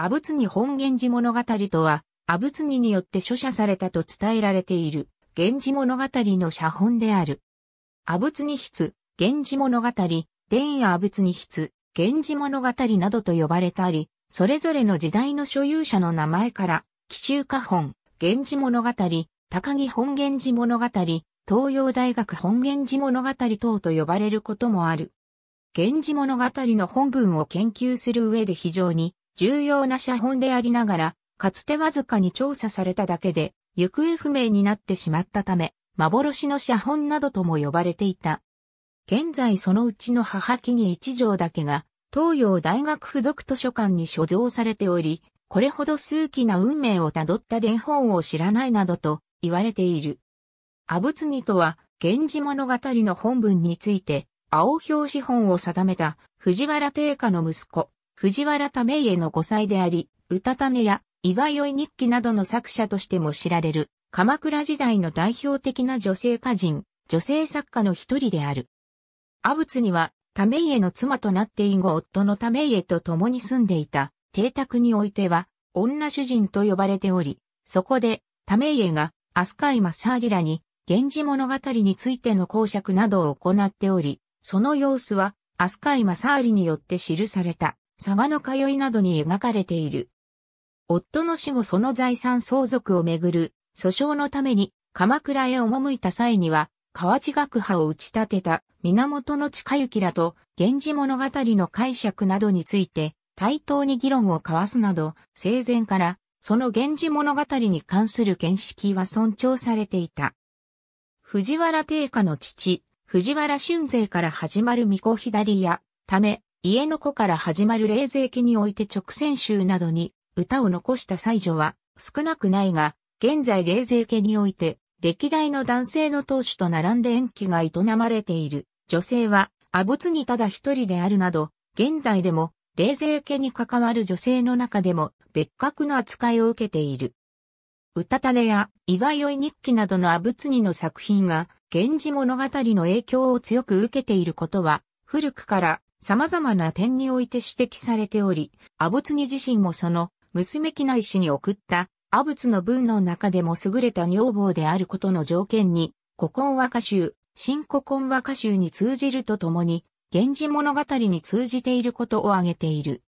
阿仏に本源氏物語とは、阿仏にによって著者されたと伝えられている、源氏物語の写本である。阿仏に筆、源氏物語、伝阿仏に筆、源氏物語などと呼ばれたり、それぞれの時代の所有者の名前から、奇襲家本、源氏物語、高木本源氏物語、東洋大学本源氏物語等と呼ばれることもある。源氏物語の本文を研究する上で非常に重要な写本でありながら、かつてわずかに調査されただけで、行方不明になってしまったため、幻の写本などとも呼ばれていた。現在そのうちの母木に一条だけが、東洋大学附属図書館に所蔵されており、これほど数奇な運命をたどった伝本を知らないなどと言われている。阿仏にとは、源氏物語の本文について、青表紙本を定めた藤原定家の息子、藤原為家の5歳であり、歌種や、いざよい日記などの作者としても知られる、鎌倉時代の代表的な女性歌人、女性作家の一人である。阿仏には、為家の妻となって以後夫の為家と共に住んでいた、邸宅においては、女主人と呼ばれており、そこで、為家が、飛鳥サーリらに、源氏物語についての公爵などを行っており、その様子は、飛鳥サーリによって記された。佐賀の通いなどに描かれている。夫の死後その財産相続をめぐる訴訟のために鎌倉へ赴いた際には、河内学派を打ち立てた源近行らと源氏物語の解釈などについて対等に議論を交わすなど、生前からその源氏物語に関する見識は尊重されていた。藤原定家の父、藤原春勢から始まる巫女左や、ため、家の子から始まる冷静期において直線集などに歌を残した才女は少なくないが、現在冷静家において歴代の男性の当主と並んで延期が営まれている女性は阿仏にただ一人であるなど、現代でも冷静家に関わる女性の中でも別格の扱いを受けている。歌たや、いざよい日記などの阿仏にの作品が、源氏物語の影響を強く受けていることは、古くから様々な点において指摘されており、阿仏に自身もその娘機内氏に送った阿仏の文の中でも優れた女房であることの条件に、古今和歌集、新古今和歌集に通じるとともに、源氏物語に通じていることを挙げている。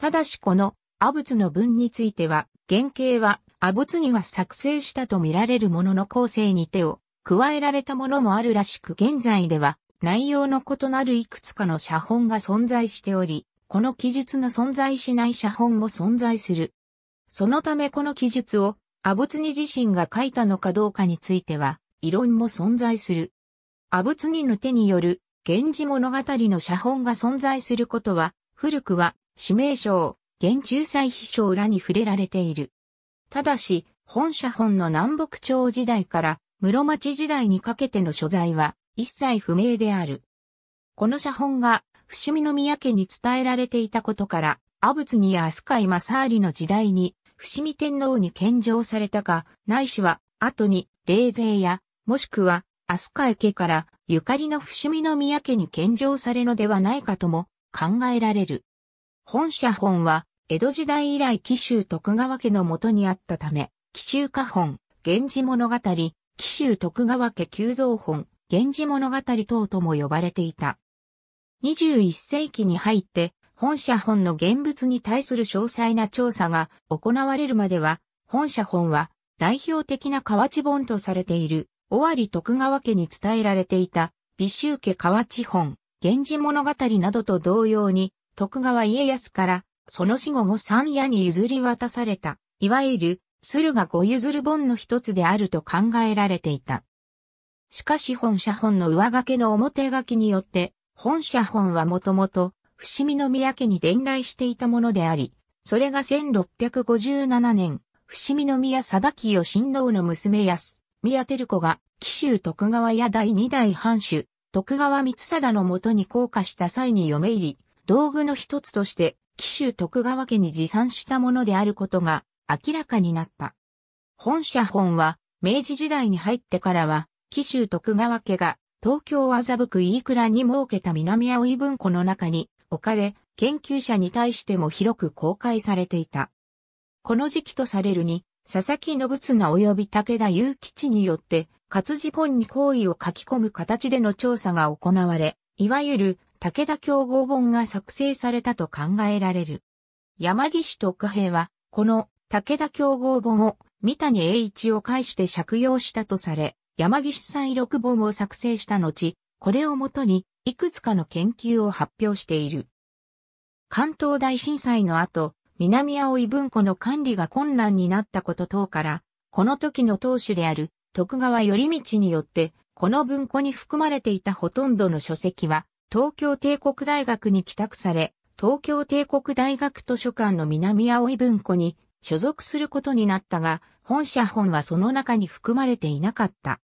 ただしこの阿仏の文については、原型は阿仏にが作成したとみられるものの構成に手を加えられたものもあるらしく現在では内容の異なるいくつかの写本が存在しており、この記述の存在しない写本も存在する。そのためこの記述を阿仏ツ自身が書いたのかどうかについては、異論も存在する。阿仏ツの手による、源氏物語の写本が存在することは、古くは、指名書、現中裁秘書らに触れられている。ただし、本写本の南北朝時代から室町時代にかけての所在は、一切不明である。この写本が伏見宮家に伝えられていたことから、阿仏にや飛鳥井正織の時代に伏見天皇に献上されたか、ないしは後に霊勢や、もしくは飛鳥家からゆかりの伏見宮家に献上されのではないかとも考えられる。本写本は、江戸時代以来紀州徳川家のもとにあったため、紀州家本、源氏物語、紀州徳川家急造本、源氏物語等とも呼ばれていた。21世紀に入って、本社本の現物に対する詳細な調査が行われるまでは、本社本は代表的な河内本とされている、尾張徳川家に伝えられていた、美州家河内本、源氏物語などと同様に、徳川家康から、その死後も三夜に譲り渡された、いわゆる、駿河御譲本の一つであると考えられていた。しかし本社本の上書けの表書きによって、本社本はもともと、伏見宮家に伝来していたものであり、それが1657年、伏見宮貞清親王の娘安、宮照子が、紀州徳川屋第二代藩主、徳川光貞のもとに降下した際に嫁入り、道具の一つとして、紀州徳川家に持参したものであることが明らかになった。本社本は、明治時代に入ってからは、紀州徳川家が東京を麻布区飯倉に設けた南青い文庫の中に置かれ、研究者に対しても広く公開されていた。この時期とされるに、佐々木信綱及び武田雄吉によって、活字本に行為を書き込む形での調査が行われ、いわゆる武田競合本が作成されたと考えられる。山岸徳平は、この武田競合本を三谷栄一を介して借用したとされ、山岸再録本を作成した後、これをもとにいくつかの研究を発表している。関東大震災の後、南青井文庫の管理が困難になったこと等から、この時の当主である徳川頼道によって、この文庫に含まれていたほとんどの書籍は、東京帝国大学に帰宅され、東京帝国大学図書館の南青い文庫に所属することになったが、本写本はその中に含まれていなかった。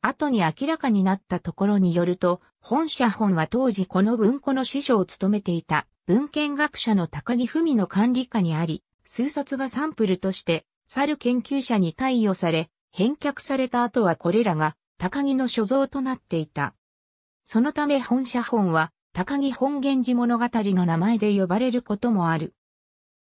後に明らかになったところによると、本写本は当時この文庫の師匠を務めていた文献学者の高木文の管理下にあり、数冊がサンプルとして、猿研究者に貸与され、返却された後はこれらが高木の所蔵となっていた。そのため本写本は高木本源氏物語の名前で呼ばれることもある。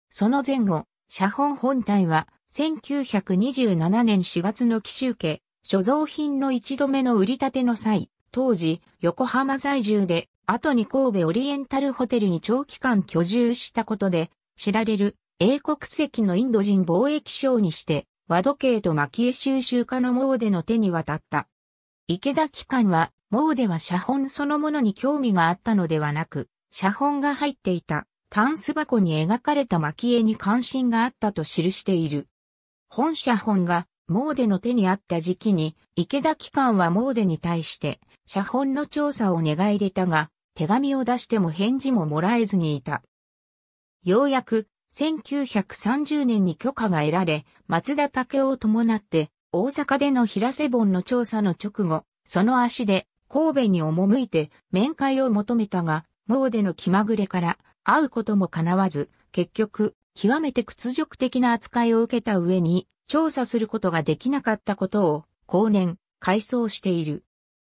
その前後、写本本体は1927年4月の奇襲家、所蔵品の一度目の売り立ての際、当時、横浜在住で、後に神戸オリエンタルホテルに長期間居住したことで、知られる英国籍のインド人貿易商にして、和時計と蒔絵収集家のモーデの手に渡った。池田機関は、モーデは写本そのものに興味があったのではなく、写本が入っていた、タンス箱に描かれた蒔絵に関心があったと記している。本社本がモーデの手にあった時期に、池田機関はモーデに対して、写本の調査を願い出たが、手紙を出しても返事ももらえずにいた。ようやく、1930年に許可が得られ、松田武雄を伴って、大阪での平瀬本の調査の直後、その足で神戸に赴いて面会を求めたが、モーデの気まぐれから会うことも叶わず、結局、極めて屈辱的な扱いを受けた上に、調査することができなかったことを、後年、回想している。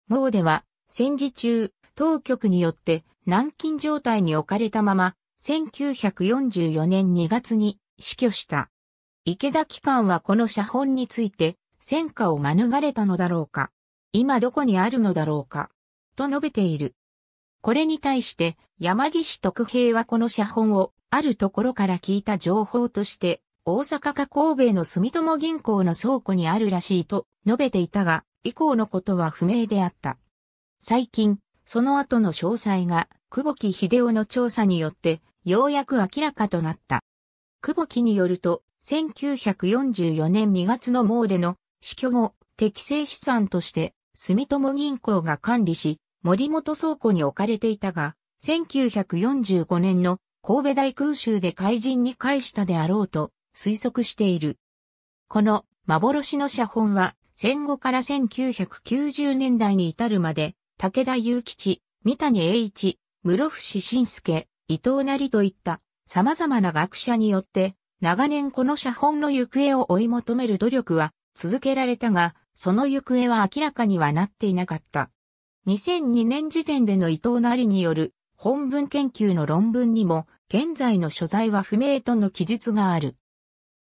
モーデは、戦時中、当局によって軟禁状態に置かれたまま、1944年2月に死去した。池田機関はこの写本について、戦火を免れたのだろうか。今どこにあるのだろうか。と述べている。これに対して山岸徳平はこの写本をあるところから聞いた情報として大阪か神戸の住友銀行の倉庫にあるらしいと述べていたが以降のことは不明であった。最近、その後の詳細が久保木秀夫の調査によってようやく明らかとなった。久保木によると1944年2月の詣での死去後、適正資産として住友銀行が管理し、森本倉庫に置かれていたが、1945年の神戸大空襲で怪人に返したであろうと推測している。この幻の写本は戦後から1990年代に至るまで武田祐吉、三谷栄一、室伏晋介、伊藤成といった様々な学者によって長年この写本の行方を追い求める努力は続けられたが、その行方は明らかにはなっていなかった。2002年時点での伊藤成による本文研究の論文にも現在の所在は不明との記述がある。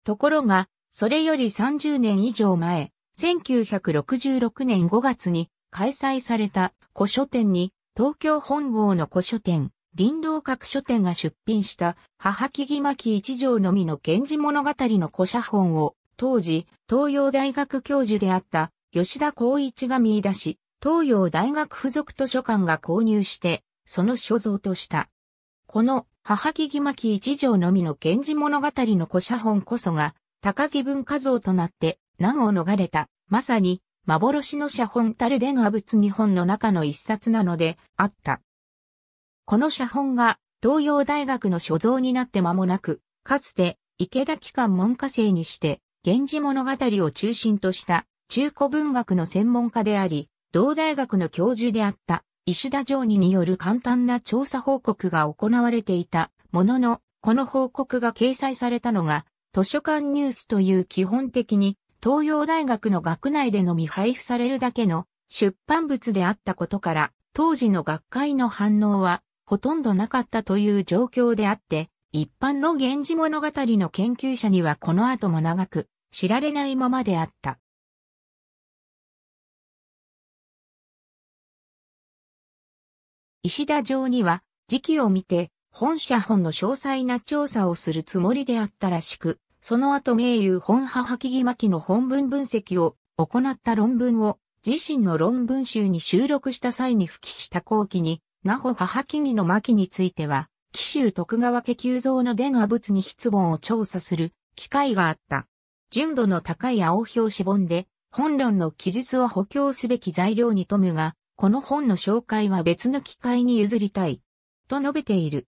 ところが、それより30年以上前、1966年5月に開催された古書店に東京本郷の古書店、林道各書店が出品した母木木巻一条のみの源氏物語の古写本を当時東洋大学教授であった吉田光一が見出し、東洋大学附属図書館が購入して、その所蔵とした。この、母木木巻一条のみの源氏物語の古写本こそが、高木文化像となって、難を逃れた、まさに、幻の写本たる伝阿仏日本の中の一冊なので、あった。この写本が、東洋大学の所蔵になって間もなく、かつて、池田機関門下生にして、源氏物語を中心とした、中古文学の専門家であり、同大学の教授であった石田常二による簡単な調査報告が行われていたものの、この報告が掲載されたのが図書館ニュースという基本的に東洋大学の学内でのみ配布されるだけの出版物であったことから、当時の学会の反応はほとんどなかったという状況であって、一般の源氏物語の研究者にはこの後も長く知られないままであった。石田城には、時期を見て、本社本の詳細な調査をするつもりであったらしく、その後名優本母木木巻の本文分析を行った論文を自身の論文集に収録した際に付記した後期に、なほ母木木の巻については、紀州徳川家急造の伝阿仏に筆本を調査する機会があった。純度の高い青表紙本で、本論の記述を補強すべき材料に富むが、この本の紹介は別の機会に譲りたい、と述べている。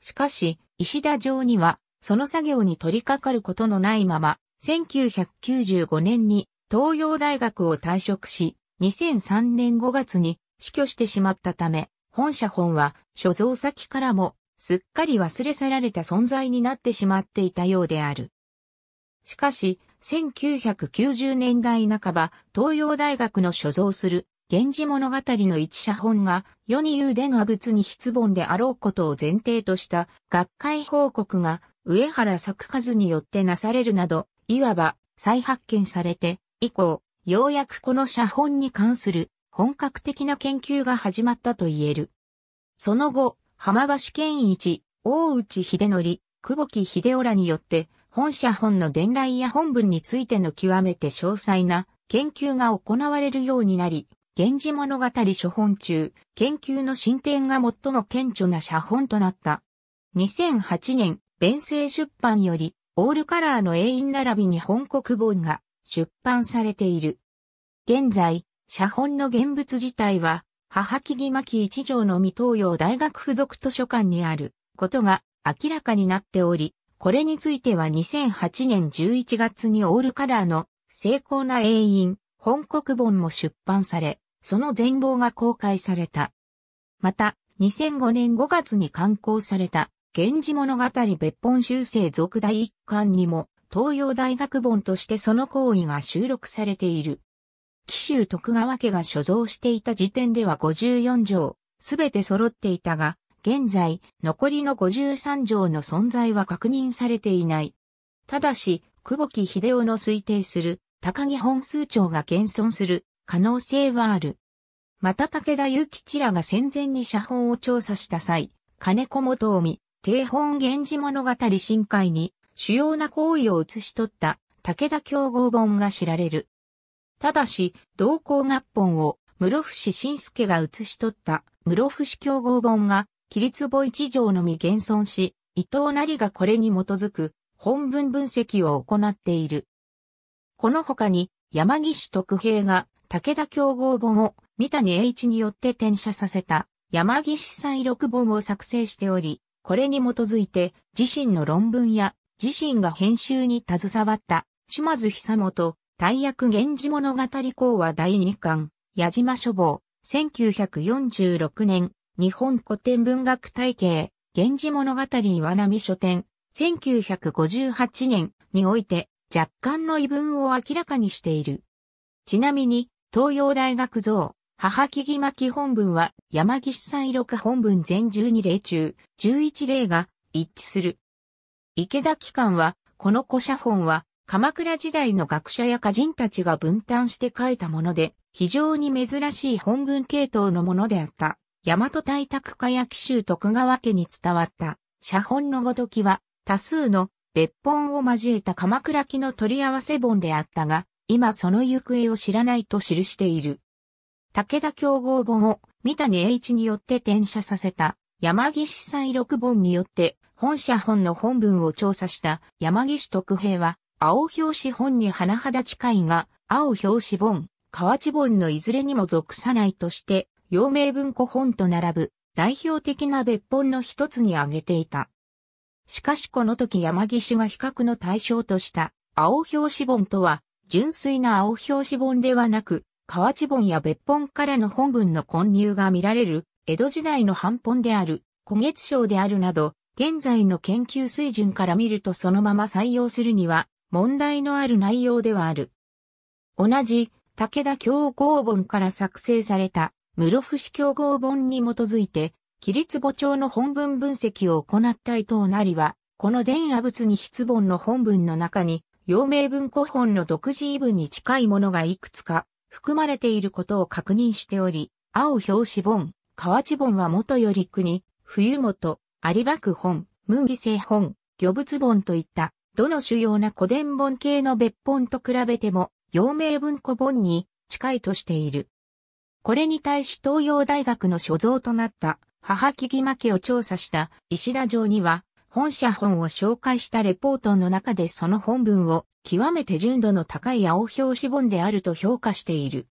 しかし、石田城には、その作業に取り掛かることのないまま、1995年に東洋大学を退職し、2003年5月に死去してしまったため、本社本は所蔵先からもすっかり忘れ去られた存在になってしまっていたようである。しかし、1990年代半ば、東洋大学の所蔵する源氏物語の一写本が世に言う伝話物に筆本であろうことを前提とした学会報告が上原作和によってなされるなど、いわば再発見されて以降、ようやくこの写本に関する本格的な研究が始まったと言える。その後、浜橋健一、大内秀則、久保木秀夫らによって、本社本の伝来や本文についての極めて詳細な研究が行われるようになり、源氏物語書本中、研究の進展が最も顕著な写本となった。2008年、弁政出版より、オールカラーの永遠並びに本国本が出版されている。現在、写本の現物自体は、母木木巻一条の未東洋大学附属図書館にあることが明らかになっており、これについては2008年11月にオールカラーの成功な永遠、本国本も出版され、その全貌が公開された。また、2005年5月に刊行された、源氏物語別本修正続第一巻にも、東洋大学本としてその行為が収録されている。紀州徳川家が所蔵していた時点では54条、すべて揃っていたが、現在、残りの53条の存在は確認されていない。ただし、久保木秀夫の推定する、高木本数長が現存する可能性はある。また武田祐吉らが戦前に写本を調査した際、金子元臣、定本源氏物語深海に主要な行為を写し取った武田競合本が知られる。ただし、同行合本を室伏信介が写し取った室伏競合本が、桐壺一条のみ現存し、伊藤成がこれに基づく本文分析を行っている。この他に山岸徳平が武田競合本を三谷栄一によって転写させた山岸再録本を作成しており、これに基づいて自身の論文や自身が編集に携わった島津久本、大役源氏物語講話第2巻、矢島書房、1946年、日本古典文学体系、源氏物語岩波書店、1958年において若干の異文を明らかにしている。ちなみに、東洋大学像、母木木巻本文は山岸三色本文全12例中、11例が一致する。池田機関は、この古写本は、鎌倉時代の学者や歌人たちが分担して書いたもので、非常に珍しい本文系統のものであった。大和大拓家や紀州徳川家に伝わった、写本のごときは、多数の別本を交えた鎌倉記の取り合わせ本であったが、今その行方を知らないと記している。武田競合本を三谷栄一によって転写させた山岸再録本によって本社本の本文を調査した山岸特兵は青表紙本に甚だ近いが青表紙本、河内本のいずれにも属さないとして陽明文庫本と並ぶ代表的な別本の一つに挙げていた。しかしこの時山岸が比較の対象とした青表紙本とは純粋な青表紙本ではなく、河内本や別本からの本文の混入が見られる、江戸時代の半本である、古月章であるなど、現在の研究水準から見るとそのまま採用するには、問題のある内容ではある。同じ、武田教合本から作成された、室伏教合本に基づいて、立墓町の本文分析を行った伊藤成は、この伝阿仏に筆本の本文の中に、陽明文庫本の独自異文に近いものがいくつか含まれていることを確認しており、青表紙本、河内本は元より国、冬元、有馬区本、麦製本、魚物本といった、どの主要な古典本系の別本と比べても、陽明文庫本に近いとしている。これに対し東洋大学の所蔵となった、母木木負けを調査した石田城には、本社本を紹介したレポートの中でその本文を極めて純度の高い青表紙本であると評価している。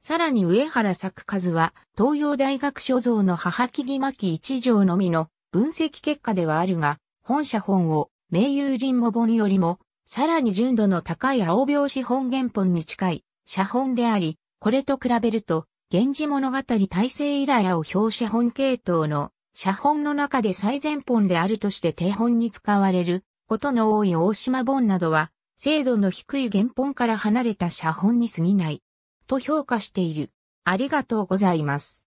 さらに上原作和は東洋大学所蔵の母木木巻一条のみの分析結果ではあるが、本社本を名誉林母本よりもさらに純度の高い青表紙本原本に近い写本であり、これと比べると、源氏物語体制以来青表紙本系統の写本の中で最前本であるとして手本に使われることの多い大島本などは、精度の低い原本から離れた写本に過ぎない、と評価している。ありがとうございます。